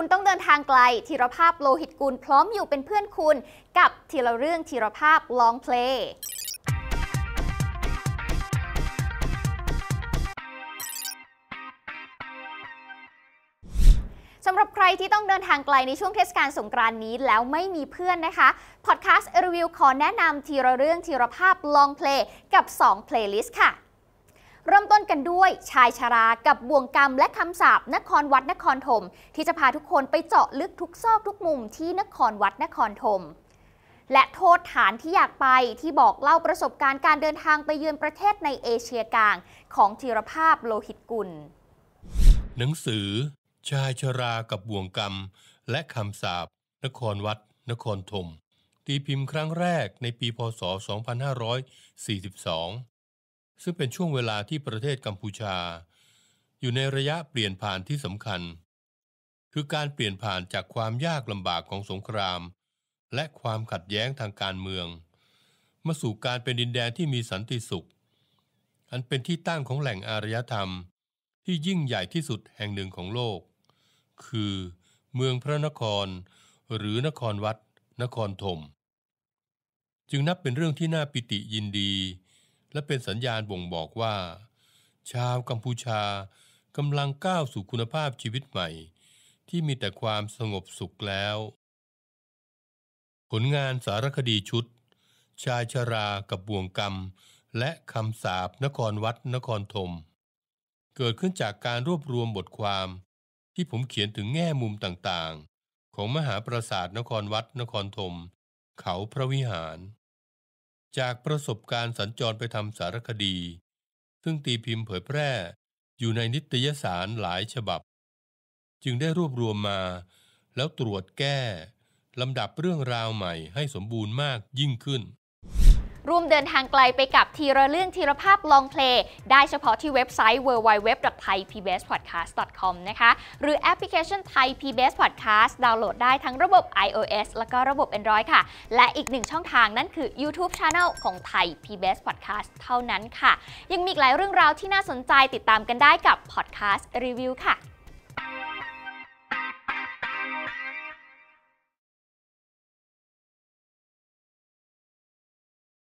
คุณต้องเดินทางไกลธีรภาพโลหิตกุลพร้อมอยู่เป็นเพื่อนคุณกับทีละเรื่องธีรภาพลองเพลงสำหรับใครที่ต้องเดินทางไกลในช่วงเทศกาลสงกรานนี้แล้วไม่มีเพื่อนนะคะ พอดแคสต์รีวิวขอแนะนำทีละเรื่องทีละภาพลองเพลงกับ2เพลย์ลิสต์ค่ะเริ่มต้นกันด้วยชายชารากับบ่วงกรรมและคำสาบนครวัดนครธมที่จะพาทุกคนไปเจาะลึกทุกซอกทุกมุมที่นครวัดนครธมและโทษฐานที่อยากไปที่บอกเล่าประสบการณ์การเดินทางไปเยือนประเทศในเอเชียกลางของธีรภาพโลหิตกุล หนังสือ ชายชรากับบ่วงกรรมและคำสาบนครวัดนครธมตีพิมพ์ครั้งแรกในปีพศ 2542ซึ่งเป็นช่วงเวลาที่ประเทศกัมพูชา อยู่ในระยะเปลี่ยนผ่านที่สำคัญ คือการเปลี่ยนผ่านจากความยากลำบากของสงคราม และความขัดแย้งทางการเมือง มาสู่การเป็นดินแดนที่มีสันติสุข อันเป็นที่ตั้งของแหล่งอารยธรรมที่ยิ่งใหญ่ที่สุดแห่งหนึ่งของโลก คือเมืองพระนคร หรือนครวัด นครธมจึงนับเป็นเรื่องที่น่าปิติยินดีและเป็นสัญญาณบ่งบอกว่า ชาวกัมพูชากำลังก้าวสู่คุณภาพชีวิตใหม่ ที่มีแต่ความสงบสุขแล้ว ผลงานสารคดีชุด ชายชารา กับบ่วงกรรม และคำสาบนครวัดนครธมเกิดขึ้นจากการรวบรวมบทความที่ผมเขียนถึงแง่มุมต่างๆ ของมหาปราสาทนครวัดนครธมเขาพระวิหารจากประสบการณ์สัญจรไปทำสารคดี ซึ่งตีพิมพ์เผยแพร่อยู่ในนิตยสารหลายฉบับ จึงได้รวบรวมมาแล้วตรวจแก้ลำดับเรื่องราวใหม่ให้สมบูรณ์มากยิ่งขึ้นร่วมเดินทางไกลไปกับทีละเรื่องทีละภาพลองเพลงได้เฉพาะที่เว็บไซต์ www.thaipbspodcast.com นะคะ หรือแอปพลิเคชัน Thai PBS Podcast ดาวน์โหลดได้ทั้งระบบ iOS แล้วก็ระบบ Android ค่ะ และอีกหนึ่งช่องทางนั่นคือ YouTube Channel ของ Thai PBS Podcast เท่านั้นค่ะ ยังมีหลายเรื่องราวที่น่าสนใจติดตามกันได้กับ Podcast Review ค่ะ